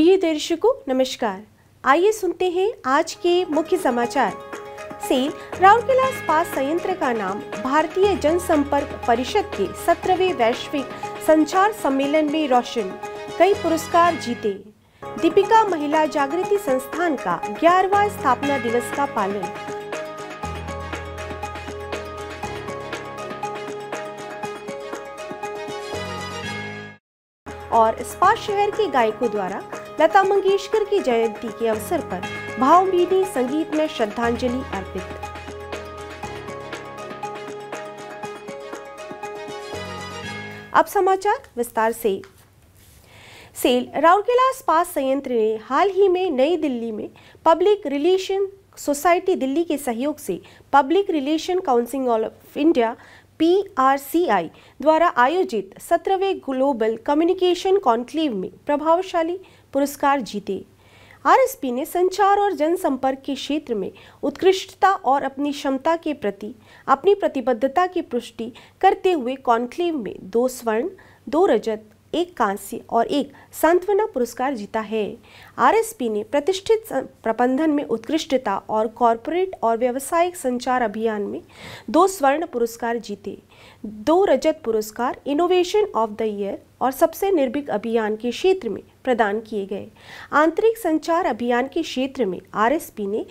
प्रिय दर्शकों नमस्कार आइए सुनते हैं आज के मुख्य समाचार सेल राउरकेला इस्पात संयंत्र का नाम भारतीय जनसंपर्क परिषद के सत्रहवें वैश्विक संचार सम्मेलन में रोशन कई पुरस्कार जीते दीपिका महिला जागृति संस्थान का ग्यारहवा स्थापना दिवस का पालन और इस्पात शहर के गायकों द्वारा लता मंगेशकर की जयंती के अवसर पर भावभीनी संगीत में श्रद्धांजलि अर्पित अब समाचार विस्तार से सेल राउरकेला इस्पात संयंत्र ने हाल ही में नई दिल्ली में पब्लिक रिलेशन सोसाइटी दिल्ली के सहयोग से public relation council of India P द्वारा आयोजित सत्रहवें ग्लोबल कम्युनिकेशन कॉन्क्लेव में प्रभावशाली पुरस्कार जीते आरएसपी ने संचार और जनसंपर्क के क्षेत्र में उत्कृष्टता और अपनी क्षमता के प्रति अपनी प्रतिबद्धता की पुष्टि करते हुए कॉन्क्लेव में दो स्वर्ण दो रजत एक कांस्य और एक सांत्वना पुरस्कार जीता है आरएसपी ने प्रतिष्ठित प्रबंधन में उत्कृष्टता और कॉरपोरेट और व्यावसायिक संचार अभियान में दो स्वर्ण पुरस्कार जीते दो रजत पुरस्कार इनोवेशन ऑफ द ईयर और सबसे निर्भीक अभियान के क्षेत्र में प्रदान किए गए आंतरिक संचार अभियान के क्षेत्र में आरएसपी ने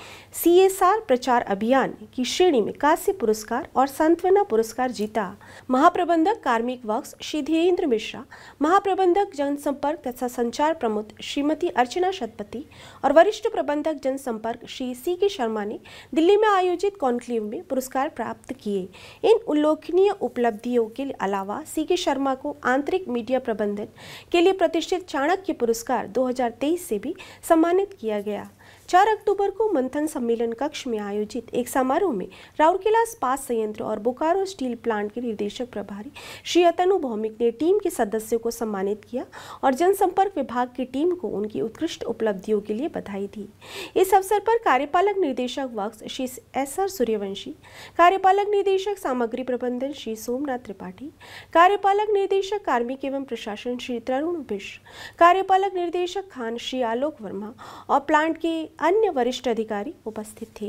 सीएसआर प्रचार अभियान की श्रेणी में कांस्य पुरस्कार और सांत्वना पुरस्कार जीता महाप्रबंधक कार्मिक वक्स श्री धीरेन्द्र मिश्रा महाप्रबंधक जनसंपर्क तथा संचार प्रमुख श्रीमती अर्चना शतपथी और वरिष्ठ प्रबंधक जनसंपर्क श्री सी के शर्मा ने दिल्ली में आयोजित कॉन्क्लेव में पुरस्कार प्राप्त किए इन उल्लेखनीय उपलब्धियों के अलावा सी के शर्मा को आंतरिक मीडिया प्रबंधन के लिए प्रतिष्ठित चाणक्य पुरस्कार 2023 से भी सम्मानित किया गया चार अक्टूबर को मंथन सम्मेलन कक्ष में आयोजित एक समारोह में राउरकेला स्पात संयंत्र और बोकारो स्टील प्लांट के निर्देशक प्रभारी श्री अतनु भौमिक ने टीम के सदस्यों को सम्मानित किया और जनसंपर्क विभाग की टीम को उनकी उत्कृष्ट उपलब्धियों के लिए बधाई दी इस अवसर पर कार्यपालक निर्देशक works Shri S R Suryavanshi कार्यपालक निदेशक सामग्री प्रबंधन श्री सोमनाथ त्रिपाठी कार्यपालक निर्देशक कार्मिक एवं प्रशासन श्री तरुण मिश्र कार्यपालक निर्देशक खान श्री आलोक वर्मा और प्लांट के अन्य वरिष्ठ अधिकारी उपस्थित थे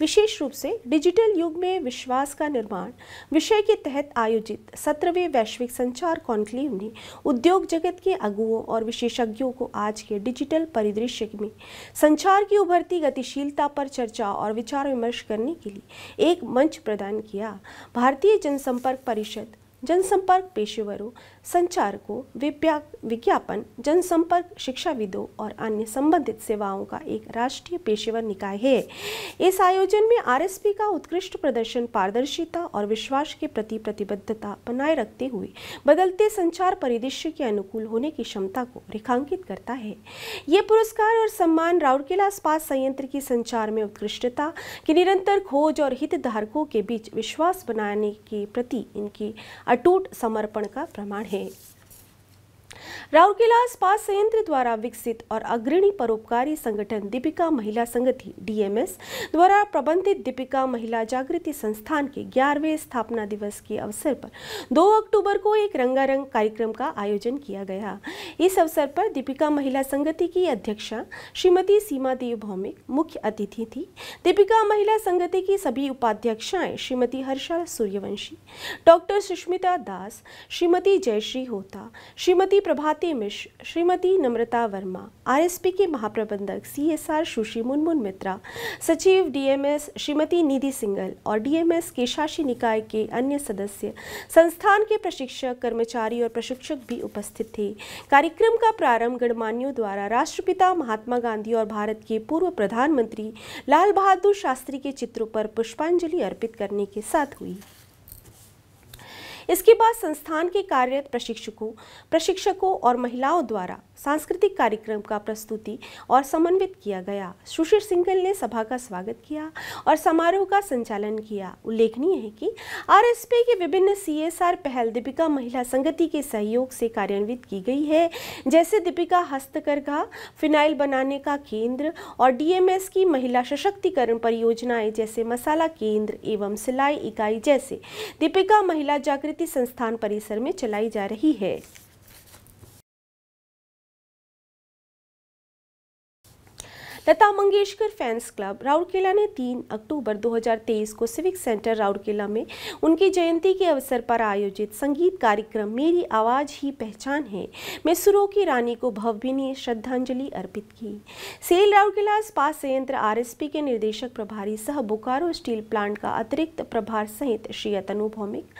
विशेष रूप से डिजिटल युग में विश्वास का निर्माण विषय के तहत आयोजित सत्रहवें वैश्विक संचार कॉन्क्लेव ने उद्योग जगत के अगुओं और विशेषज्ञों को आज के डिजिटल परिदृश्य में संचार की उभरती गतिशीलता पर चर्चा और विचार विमर्श करने के लिए एक मंच प्रदान किया भारतीय जनसंपर्क परिषद जनसंपर्क पेशेवरों संचारकों विज्ञापन जनसंपर्क शिक्षाविदों और अन्य संबंधित सेवाओं का एक राष्ट्रीय पेशेवर निकाय है इस आयोजन में आरएसपी का उत्कृष्ट प्रदर्शन पारदर्शिता और विश्वास के प्रति प्रतिबद्धता बनाए रखते हुए बदलते संचार परिदृश्य के अनुकूल होने की क्षमता को रेखांकित करता है ये पुरस्कार और सम्मान राउरकेला स्पात संयंत्र की संचार में उत्कृष्टता की निरंतर खोज और हितधारकों के बीच विश्वास बनाने के प्रति इनकी अटूट समर्पण का प्रमाण है राउरकेला इस्पात संयंत्र द्वारा विकसित और अग्रणी परोपकारी संगठन दीपिका महिला संगति डीएमएस द्वारा प्रबंधित दीपिका महिला जागृति संस्थान के ग्यारहवें स्थापना दिवस के अवसर पर 2 अक्टूबर को एक रंगारंग कार्यक्रम का आयोजन किया गया इस अवसर पर दीपिका महिला संगति की अध्यक्षा श्रीमती सीमा देव भौमिक मुख्य अतिथि थी दीपिका महिला संगति की सभी उपाध्यक्षाएं श्रीमती हर्षा सूर्यवंशी डॉक्टर सुष्मिता दास श्रीमती जयश्री होता श्रीमती प्रभात श्रीमती मिश्र श्रीमती नम्रता वर्मा आरएसपी के महाप्रबंधक सीएसआर सुशी मुनमुन मित्रा सचिव डीएमएस श्रीमती निधि सिंगल और डीएमएस के शासी निकाय के अन्य सदस्य संस्थान के प्रशिक्षक कर्मचारी और प्रशिक्षक भी उपस्थित थे कार्यक्रम का प्रारंभ गणमान्यों द्वारा राष्ट्रपिता महात्मा गांधी और भारत के पूर्व प्रधानमंत्री लाल बहादुर शास्त्री के चित्रों पर पुष्पांजलि अर्पित करने के साथ हुई इसके बाद संस्थान के कार्यरत प्रशिक्षकों प्रशिक्षकों और महिलाओं द्वारा सांस्कृतिक कार्यक्रम का प्रस्तुति और समन्वित किया गया सुशील सिंघल ने सभा का स्वागत किया और समारोह का संचालन किया उल्लेखनीय है कि आरएसपी के विभिन्न सीएसआर पहल दीपिका महिला संगति के सहयोग से कार्यान्वित की गई है जैसे दीपिका हस्तकरघा फिनाइल बनाने का केंद्र और डीएमएस की महिला सशक्तिकरण परियोजनाएं जैसे मसाला केंद्र एवं सिलाई इकाई जैसे दीपिका महिला जागृति संस्थान परिसर में चलाई जा रही है लता मंगेशकर फैंस क्लब राउरकेला ने 3 अक्टूबर 2023 को सिविक सेंटर राउरकेला में उनकी जयंती के अवसर पर आयोजित संगीत कार्यक्रम मेरी आवाज़ ही पहचान है में सुरों की रानी को भव्यनीय श्रद्धांजलि अर्पित की सेल राउरकेला इस्पात संयंत्र आरएसपी के निर्देशक प्रभारी सह बोकारो स्टील प्लांट का अतिरिक्त प्रभार सहित श्री अतनु भौमिक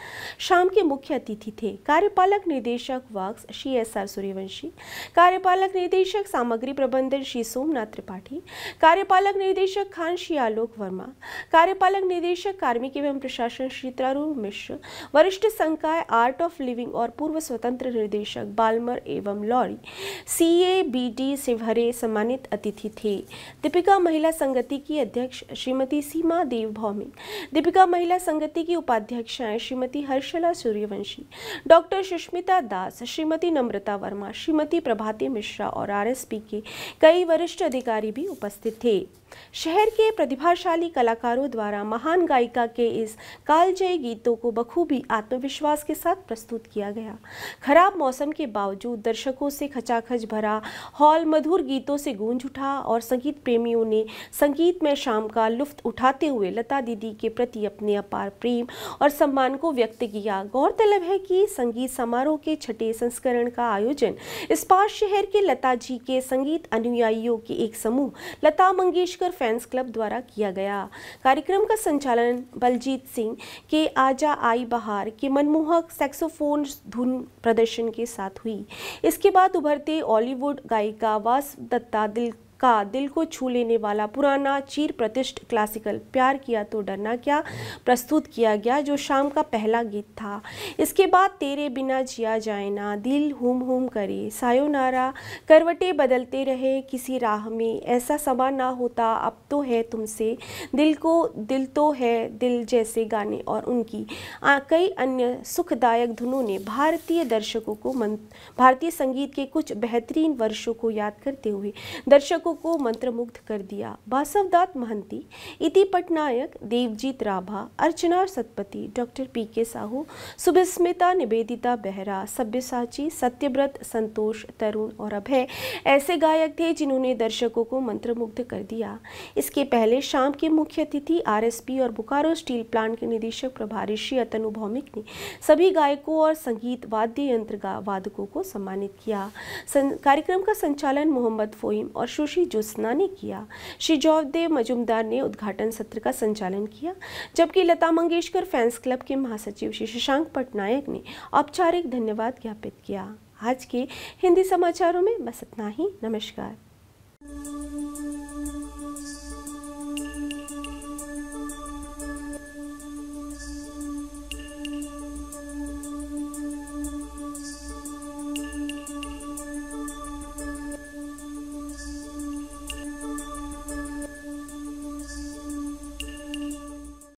शाम के मुख्य अतिथि थे कार्यपालक निर्देशक works Shri S R Suryavanshi कार्यपालक निर्देशक सामग्री प्रबंधन श्री सोमनाथ त्रिपाठी थी कार्यपालक निदेशक खान श्री आलोक वर्मा कार्यपालक निदेशक कार्मिक एवं प्रशासन श्री तरुण मिश्र वरिष्ठ संकाय आर्ट ऑफ लिविंग और पूर्व स्वतंत्र निदेशक बालमर एवं Lawrie C A B D Shivhare सम्मानित अतिथि थे दीपिका महिला संगति की अध्यक्ष श्रीमती सीमा देव भौमिक दीपिका महिला संगति की उपाध्यक्ष श्रीमती हर्षला सूर्यवंशी डॉक्टर सुष्मिता दास श्रीमती नम्रता वर्मा श्रीमती प्रभाती मिश्रा और आरएसपी के कई वरिष्ठ अधिकारी भी भी उपस्थित थे शहर के प्रतिभाशाली कलाकारों द्वारा महान गायिका के इस कालजय गीतों को बखूबी आत्मविश्वास के साथ प्रस्तुत किया गया खराब मौसम के बावजूद दर्शकों से खचाखच भरा हॉल मधुर गीतों से गूंज उठा और संगीत प्रेमियों ने संगीत में शाम का लुफ्त उठाते हुए लता दीदी के प्रति अपने अपार प्रेम और सम्मान को व्यक्त किया गौरतलब है कि संगीत समारोह के छठे संस्करण का आयोजन इस इस्पात शहर के लता जी के संगीत अनुयायियों के एक समूह लता मंगेश पुष्कर फैंस क्लब द्वारा किया गया कार्यक्रम का संचालन बलजीत सिंह के आजा आई बहार के मनमोहक सेक्सोफोन धुन प्रदर्शन के साथ हुई इसके बाद उभरते ऑलीवुड गायिका वास दत्ता दिल का दिल को छू लेने वाला पुराना चीर प्रतिष्ठ क्लासिकल प्यार किया तो डरना क्या प्रस्तुत किया गया जो शाम का पहला गीत था इसके बाद तेरे बिना जिया जाए ना दिल हुम हुम करे सायो नारा करवटे बदलते रहे किसी राह में ऐसा समा ना होता अब तो है तुमसे दिल को दिल तो है दिल जैसे गाने और उनकी कई अन्य सुखदायक धुनों ने भारतीय दर्शकों को मन भारतीय संगीत के कुछ बेहतरीन वर्षों को याद करते हुए दर्शकों दर्शकों को मंत्रमुग्ध कर दिया Basabdatta Mahanty Iti Patnaik Debjit Rabha Archana Satpathy doctor P K Sahu सुभिस्मिता Nivedita Behera सभ्यसाची Satyavrat संतोष तरुण और अभय ऐसे गायक थे जिन्होंने दर्शकों को मंत्रमुग्ध कर दिया इसके पहले शाम के मुख्य अतिथि आर और बोकारो स्टील प्लांट के निदेशक प्रभारी श्री अतनु भौमिक ने सभी गायकों और संगीत वाद्य यंत्र वादकों को सम्मानित किया कार्यक्रम का संचालन मोहम्मद फोहिम और सुशील श्री ज्योत्ना ने किया श्री जौदेव मजुमदार ने उद्घाटन सत्र का संचालन किया जबकि लता मंगेशकर फैंस क्लब के महासचिव श्री शशांक पटनायक ने औपचारिक धन्यवाद ज्ञापित किया आज के हिंदी समाचारों में बस इतना ही नमस्कार